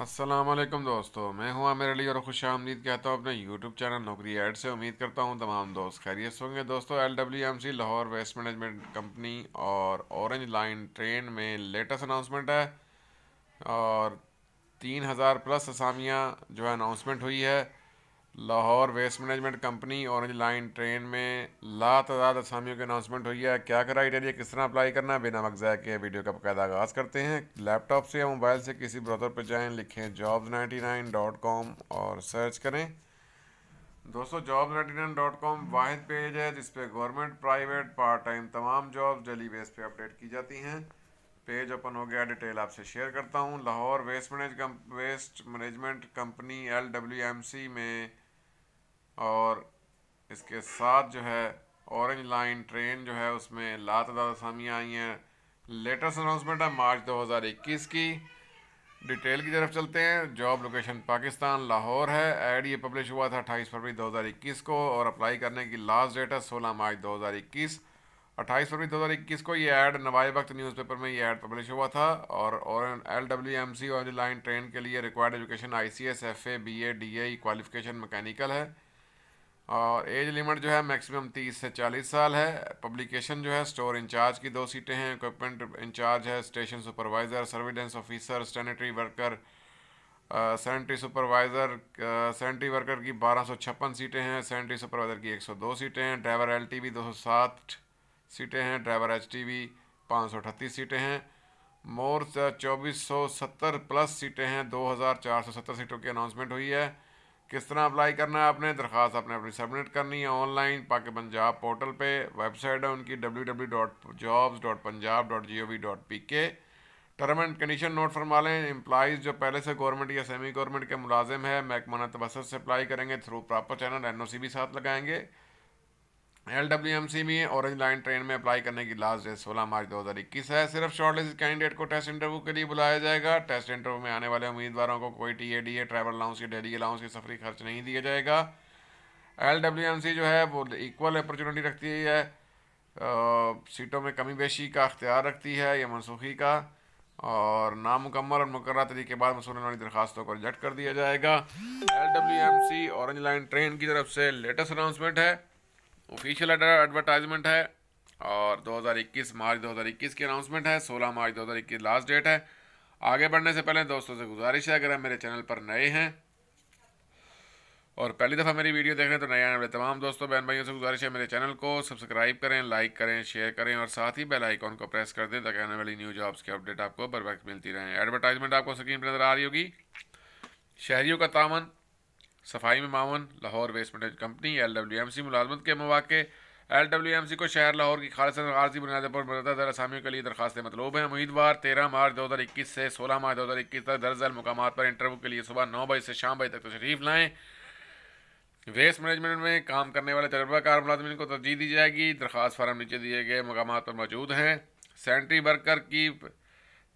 असलम दोस्तों मैं हूं आमिर अली और खुश आमदीद कहता हूं अपने यूट्यूब चैनल नौकरी ऐड से उम्मीद करता हूं तमाम दोस्त खैरियत होंगे दोस्तों L W M C Lahore waste management company और ऑरेंज लाइन ट्रेन में लेटेस्ट अनाउंसमेंट है और तीन हज़ार प्लस असामियाँ जो है अनाउंसमेंट हुई है Lahore waste management company orange line train में ला तदाद असामियों की अनाउंसमेंट हुई है क्या क्राइटेरिया किस तरह अप्लाई करना है बिना मकजा के वीडियो का बकायदा आगाज़ करते हैं लैपटॉप से या मोबाइल से किसी ब्रोदर पर जाएं लिखें jobs ninety nine dot com और सर्च करें दोस्तों jobs ninety nine dot com वाद पेज है जिस पर गवर्नमेंट प्राइवेट पार्ट टाइम तमाम जॉब डेली बेस पर अपडेट की जाती हैं पेज ओपन हो गया डिटेल आपसे शेयर करता हूँ Lahore waste manage waste management company L W M C में और इसके साथ जो है ऑरेंज लाइन ट्रेन जो है उसमें तदाद आसामियाँ आई हैं लेटेस्ट अनाउंसमेंट है मार्च 2021 की डिटेल की तरफ चलते हैं जॉब लोकेशन पाकिस्तान लाहौर है एड ये पब्लिश हुआ था 28 फरवरी 2021 को और अप्लाई करने की लास्ट डेट है 16 मार्च 2021 28 फरवरी 2021 को ये एड नवाए वक्त न्यूज़पेपर में ये एड पब्लिश हुआ था और और एल डब्ल्यू एम सी और लाइन ट्रेन के लिए required education I C S F A B A D A qualification mechanical है और एज लिमिट जो है मैक्सिमम 30 से 40 साल है पब्लिकेशन जो है स्टोर इंचार्ज की दो सीटें हैं इक्विपमेंट इंचार्ज है station supervisor surveillance officer sanitary worker sanitary supervisor sanitary worker की बारह सीटें हैं सैनिटरी सुपरवाइज़र की दो सीटें हैं ड्राइवर एल टी साठ सीटें हैं ड्राइवर एच टी वी सीटें हैं मोर चौबीस सौ सत्तर प्लस सीटें हैं दो हज़ार चार सौ सत्तर सीटों की अनाउंसमेंट हुई है किस तरह अप्लाई करना है आपने दरख्वास्त आपने अपनी सबमिट करनी है ऑनलाइन पाकि पंजाब पोर्टल पे वेबसाइट है उनकी W W dot dot Punjab dot G O V dot P K term and condition note फरमा लें एम्प्लाइज़ जो पहले से गवर्नमेंट या सेमी गवर्नमेंट के मुलाजिम है महकमाना तबसत से अप्लाई करेंगे through proper channel N O C भी साथ लगाएंगे एल डब्ल्यू एम सी में ऑरेंज लाइन ट्रेन में अप्लाई करने की लास्ट डेट सोलह मार्च इक्कीस है सिर्फ शॉर्टलिस्ट कैंडिडेट को टेस्ट इंटरव्यू के लिए बुलाया जाएगा टेस्ट इंटरव्यू में आने वाले उम्मीदवारों को कोई T A D A travel allowance या डेली अलाउंस की सफरी खर्च नहीं दिया जाएगा एल डब्ल्यू एम सी जो है वो इक्वल अपॉर्चुनिटी रखती है सीटों में कमी बेशी का अख्तियार रखती है या मनसूखी का और नामुकम्मल और मुकर तरीके बाद मसूल वाली दरखास्तों को रिजेक्ट कर दिया जाएगा L W M C orange line train की तरफ से लेटेस्ट अनाउंसमेंट है ऑफिशियल एडवर्टाइजमेंट है और 2021 मार्च 2021 की अनाउंसमेंट है 16 मार्च 2021 लास्ट डेट है आगे बढ़ने से पहले दोस्तों से गुजारिश है अगर आप मेरे चैनल पर नए हैं और पहली दफ़ा मेरी वीडियो देख रहे हैं तो नए आने वाले तमाम दोस्तों बहन भाइयों से गुजारिश है मेरे चैनल को सब्सक्राइब करें लाइक करें शेयर करें और साथ ही बेल आइकॉन को प्रेस कर दें ताकि आने वाली न्यू जॉब्स की अपडेट आपको बर मिलती रहें एडवर्टाइजमेंट आपको स्क्रीन पर नजर आ रही होगी शहरियों का तामन सफाई में मावन Lahore waste manage company L W M C मुलाजमत के मौाक़े एल डब्ल्यू एम सी को शहर लाहौर की खालसा गाजी बुनियाद पर मददार असामियों के लिए दरखास्तें मतलूब हैं उम्मीदवार तेरह मार्च दो हज़ार इक्कीस से सोलह मार्च दो हज़ार इक्कीस तक दर्जल मकाम पर इंटरव्यू के लिए सुबह नौ बजे से शाम बजे तक तशरीफ़ लाएँ वेस्ट मैनेजमेंट में काम करने वाले तजर्बाकार मुलाजमन को तरजीह दी जाएगी दरख्वास फार्म नीचे दिए गए मकाम पर मौजूद हैं सेंट्री वर्कर की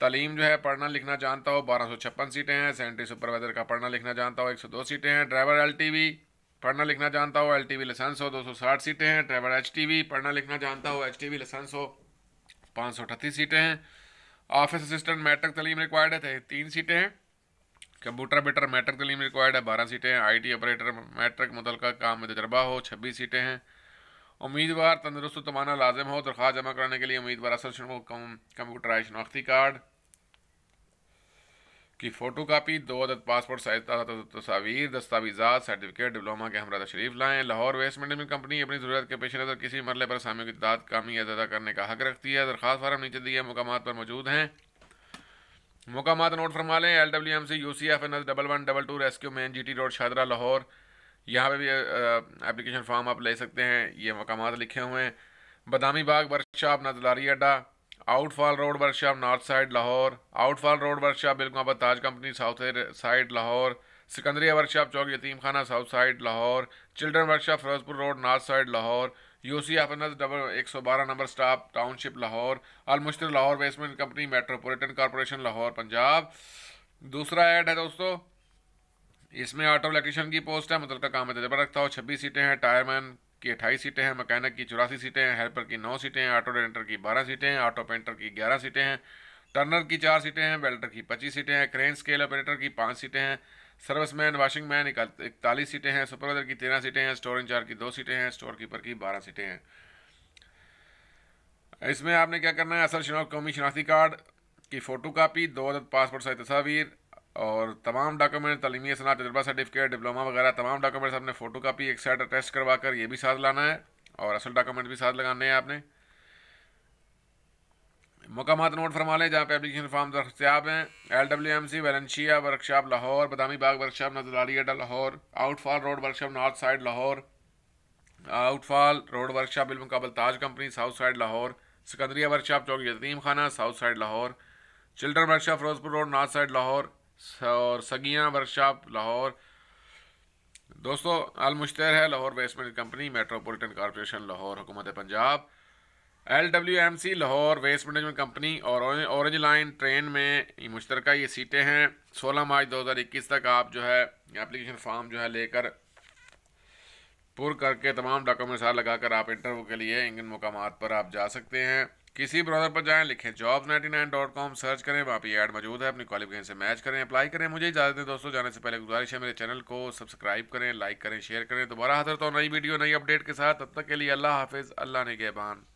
तलीम जो है पढ़ना लिखना जानता हो बारह सौ छप्पन सीटें हैं सेंट्री सुपरवाइज़र का पढ़ना लिखना जानता हो एक सौ दो सीटें हैं ड्राइवर एल टी वी पढ़ना लिखना जानता हो एल टी वी लाइसेंस हो दो सौ साठ सीटें हैं ड्राइवर एच टी वी पढ़ना लिखना जानता हो एच टी वी लाइसेंस हो पाँच सौ अठतीस सीटें हैं ऑफिस असिस्टेंट मैट्रिक तलीम रिक्वायर्ड है तो तीन सीटें हैं कंप्यूटर बेटर मैट्रिक तलीम रिक्वायर्ड है बारह सीटें हैं आई टी ऑपरेटर मैट्रिक मुतल काम में तजर्बा हो छब्बीस सीटें हैं उम्मीदवार तंदरुस्त तोमाना लाजम हो दरख्वास्त जमा कराने के लिए उम्मीदवार असल कंप्यूटराइज शनाख्ती कार्ड की फ़ोटो कापी दो अदद पासपोर्ट साइज तस्वीर दस्तावीज़ा सर्टिफिकेट डिप्लोमा के हमरा तशरीफ़ लाएँ लाहौर वेस्ट मैनेजमेंट कंपनी अपनी ज़रूरत के पेश नज़र किसी मरले पर सामियों की दाद कामी अदा करने का हक रखती है दरख्वास्त फार्म नीचे दिए मकाम पर मौजूद हैं मकाम नोट फरमा लें L W M C U C F N S double one double two rescue men G T road Shahdara Lahore यहाँ पे भी एप्लीकेशन फॉर्म आप ले सकते हैं ये मकाम लिखे हुए हैं बदामी बाग वर्कशॉप नजलारी अड्डा outfall road workshop north side Lahore outfall road workshop बिल्कुल Taj company south side Lahore Sikandaria workshop चौक यतीम खाना south side Lahore children workshop Ferozepur road north side Lahore U C एफनस डबल एक सौ बारह नंबर स्टाफ टाउनशिप लाहौर अलमुश्तर लाहौर बेसमेंट company metropolitan corporation Lahore Punjab दूसरा ऐड है दोस्तों इसमें ऑटो इलेक्ट्रिशियन की पोस्ट है मतलब का काम है तजर्बा रखता हो छब्बीस सीटें हैं टायरमैन की अट्ठाईस सीटें हैं मकैनिक की चौरासी सीटें हैं हेल्पर की नौ सीटें हैं ऑटो डेंटर की बारह सीटें हैं ऑटो पेंटर की ग्यारह सीटें हैं टर्नर की चार सीटें हैं वेल्टर की पच्चीस सीटें हैं क्रेन स्केल ऑपरेटर की पाँच सीटें हैं मैन वाशिंग मैन इकतालीस सीटें हैं सुपरवाइजर की तेरह सीटें हैं स्टोर इंचार्ज की दो सीटें हैं स्टोर कीपर की बारह सीटें हैं इसमें आपने क्या करना है असल शनाख्त कौमी शिनाख्ती कार्ड की फ़ोटो कापी दो अदद पासपोर्ट साइज तस्वीर और तमाम डॉक्यूमेंट तलीमी सना तजर्बा सर्टिफिकेट डिप्लोमा वगैरह तमाम डॉक्यूमेंट्स आपने फ़ोटो कापी एक साइड अटेस्ट करवा कर ये भी साथ लाना है और असल डॉक्यूमेंट भी साथ लगाने हैं आपने मकाम नोट फरमा लें जहाँ पे अपलिकेशन फॉर्म दस्तियाब हैं L W M C Valencia workshop Lahore Badami Bagh workshop नजरारी अड्डा Lahore outfall road workshop north side Lahore outfall road workshop बिलमकबल Taj company south side Lahore Sikandaria workshop चौक यतीम खाना south side Lahore children workshop Ferozepur road north side Lahore और सगियाँ वर्कशॉप लाहौर दोस्तों अलमुश्तर है लाहौर वेस्टमेंट कंपनी मेट्रोपॉलिटन कॉरपोरेशन लाहौर हुकूमत Punjab L W M C Lahore waste management company और औरेंज लाइन ट्रेन में मुश्तर ये सीटें हैं सोलह मार्च दो हज़ार इक्कीस तक आप जो है एप्लीकेशन फॉर्म जो है लेकर पुर करके तमाम डॉक्यूमेंट्स लगा कर आप इंटरव्यू के लिए इन मकाम पर आप जा सकते हैं किसी ब्राउजर पर जाएं लिखें job ninety nine dot com search करें वहाँ पे ऐड मौजूद है अपनी क्वालिफिकेशन से मैच करें अप्लाई करें मुझे इजाज़त दें दोस्तों जाने से पहले गुजारिश है मेरे चैनल को सब्सक्राइब करें लाइक करें शेयर करें दोबारा हाजिर तो नई वीडियो नई अपडेट के साथ तब तक के लिए अल्लाह हाफिज़ अल्लाह ने गहबान